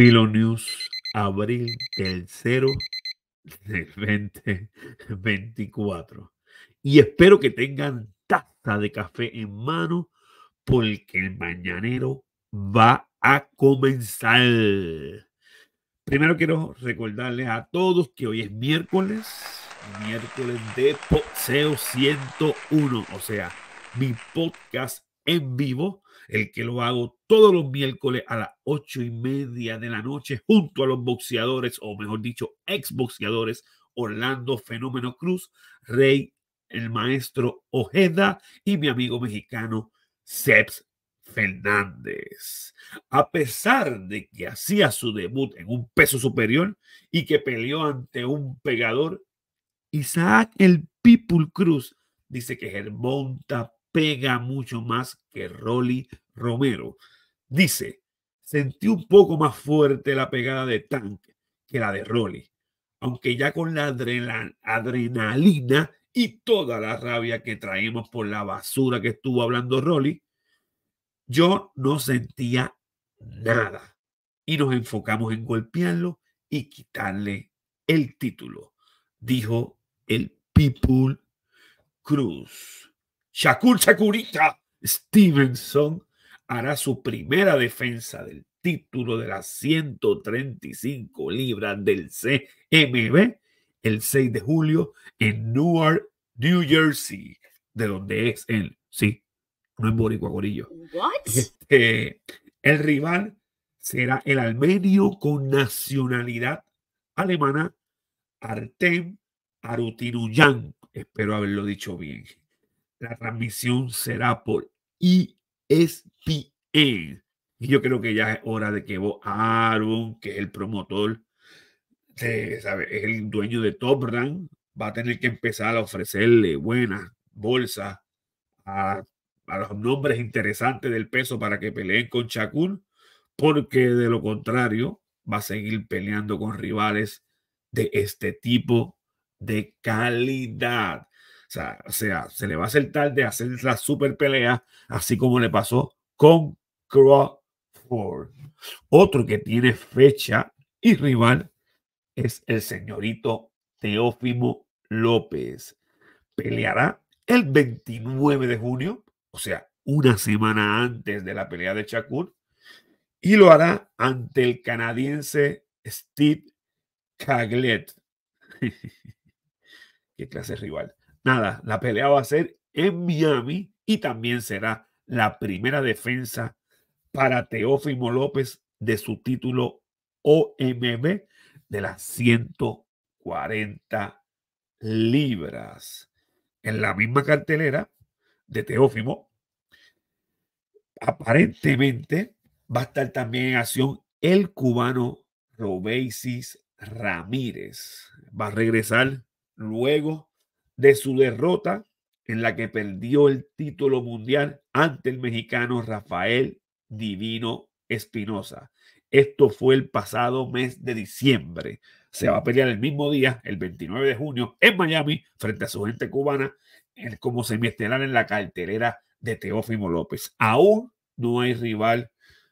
News, abril del 0 del 2024. Y espero que tengan taza de café en mano porque el mañanero va a comenzar. Primero quiero recordarles a todos que hoy es miércoles, miércoles de Poseo 101, o sea, mi podcast en vivo, el que lo hago todos los miércoles a las ocho y media de la noche junto a los boxeadores, o mejor dicho, exboxeadores, Orlando Fenómeno Cruz, Rey, el maestro Ojeda y mi amigo mexicano Sebs Fernández. A pesar de que hacía su debut en un peso superior y que peleó ante un pegador, Isaac el People Cruz dice que Germonta pega mucho más que Rolly Romero. Dice, sentí un poco más fuerte la pegada de Tank que la de Rolly, aunque ya con la adrenalina y toda la rabia que traemos por la basura que estuvo hablando Rolly, yo no sentía nada. Y nos enfocamos en golpearlo y quitarle el título, dijo el People Cruz. Shakur Shakurita Stevenson hará su primera defensa del título de las 135 libras del CMB el 6 de julio en Newark, New Jersey, de donde es él. Sí, no es Boricua Gorillo. ¿Qué? Este, el rival será el armenio con nacionalidad alemana Artem Arutinuyan. Espero haberlo dicho bien. La transmisión será por ESPN. E. Y yo creo que ya es hora de que vos, Aaron, que es el promotor, ¿sabe? es el dueño de Top Run, va a tener que empezar a ofrecerle buenas bolsas a, los nombres interesantes del peso para que peleen con chacun, porque de lo contrario va a seguir peleando con rivales de este tipo de calidad o sea, se le va a hacer de hacer la super pelea, así como le pasó con Crawford. Otro que tiene fecha y rival es el señorito Teófimo López. Peleará el 29 de junio, o sea, una semana antes de la pelea de Shakur, y lo hará ante el canadiense Steve Caglet. Qué clase rival. Nada, la pelea va a ser en Miami y también será la primera defensa para Teófimo López de su título OMB de las 140 libras. En la misma cartelera de Teófimo, aparentemente va a estar también en acción el cubano Robesis Ramírez. Va a regresar luego de su derrota en la que perdió el título mundial ante el mexicano Rafael Divino Espinosa. Esto fue el pasado mes de diciembre. Se va a pelear el mismo día, el 29 de junio, en Miami, frente a su gente cubana, como semiestelar en la cartelera de Teófimo López. Aún no hay rival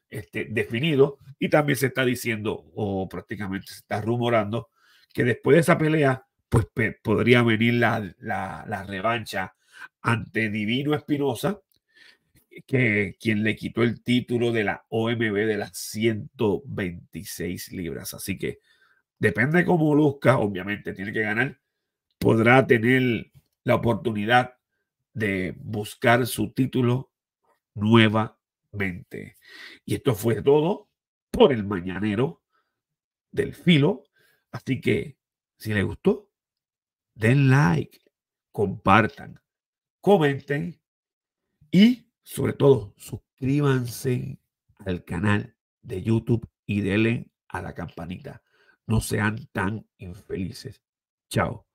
este, definido y también se está diciendo, o prácticamente se está rumorando, que después de esa pelea pues podría venir la, revancha ante Divino Espinosa, que quien le quitó el título de la OMB de las 126 libras. Así que depende cómo luzca, obviamente tiene que ganar, podrá tener la oportunidad de buscar su título nuevamente. Y esto fue todo por el mañanero del filo. Así que si le gustó, den like, compartan, comenten y sobre todo suscríbanse al canal de YouTube y denle a la campanita. No sean tan infelices. Chao.